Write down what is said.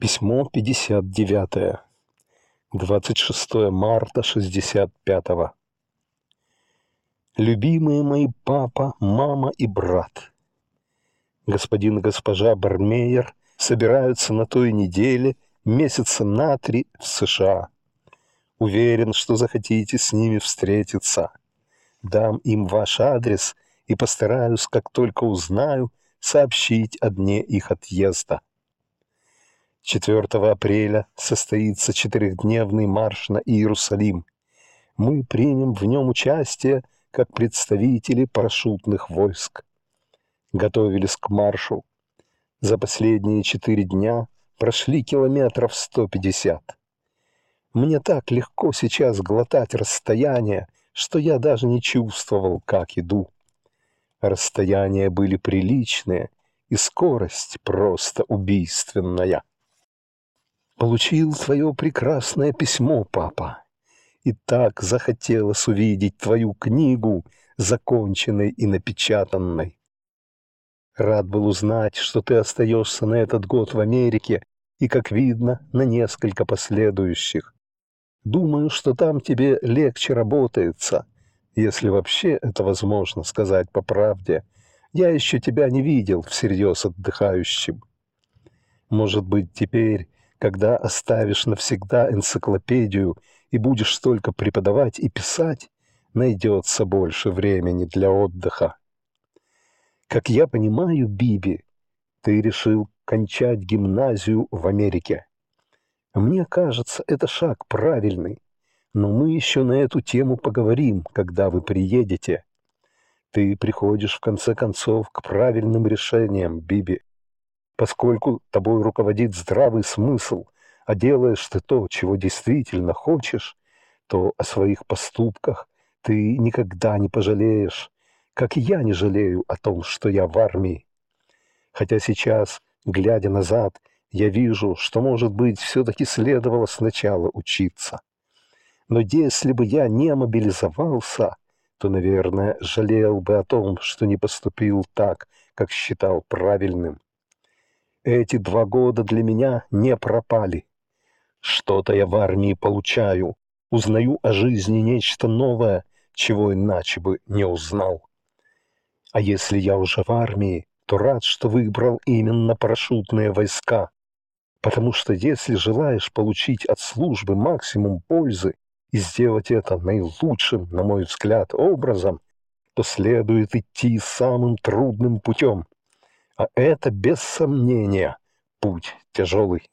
Письмо 59. 26 марта 65. Любимые мои папа, мама и брат, господин и госпожа Бармейер собираются на той неделе месяца на три в США. Уверен, что захотите с ними встретиться. Дам им ваш адрес и постараюсь, как только узнаю, сообщить о дне их отъезда. 4 апреля состоится четырехдневный марш на Иерусалим. Мы примем в нем участие как представители парашютных войск. Готовились к маршу. За последние четыре дня прошли километров 150. Мне так легко сейчас глотать расстояние, что я даже не чувствовал, как иду. Расстояния были приличные, и скорость просто убийственная. Получил твое прекрасное письмо, папа, и так захотелось увидеть твою книгу, законченной и напечатанной. Рад был узнать, что ты остаешься на этот год в Америке и, как видно, на несколько последующих. Думаю, что там тебе легче работается, если вообще это возможно сказать по правде. Я еще тебя не видел всерьез отдыхающим. Может быть, теперь когда оставишь навсегда энциклопедию и будешь только преподавать и писать, найдется больше времени для отдыха. Как я понимаю, Биби, ты решил кончать гимназию в Америке. Мне кажется, это шаг правильный, но мы еще на эту тему поговорим, когда вы приедете. Ты приходишь, в конце концов, к правильным решениям, Биби поскольку тобой руководит здравый смысл, а делаешь ты то, чего действительно хочешь, то о своих поступках ты никогда не пожалеешь, как и я не жалею о том, что я в армии. Хотя сейчас, глядя назад, я вижу, что, может быть, все-таки следовало сначала учиться. Но если бы я не мобилизовался, то, наверное, жалел бы о том, что не поступил так, как считал правильным. Эти два года для меня не пропали. Что-то я в армии получаю, узнаю о жизни нечто новое, чего иначе бы не узнал. А если я уже в армии, то рад, что выбрал именно парашютные войска, потому что если желаешь получить от службы максимум пользы и сделать это наилучшим, на мой взгляд, образом, то следует идти самым трудным путем — а это, без сомнения, путь тяжелый.